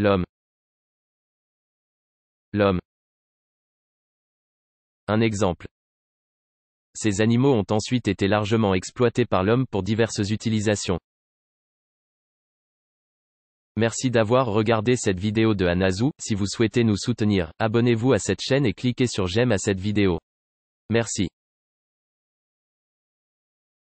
L'homme. L'homme. Un exemple. Ces animaux ont ensuite été largement exploités par l'homme pour diverses utilisations. Merci d'avoir regardé cette vidéo de Anazou, si vous souhaitez nous soutenir, abonnez-vous à cette chaîne et cliquez sur j'aime à cette vidéo. Merci.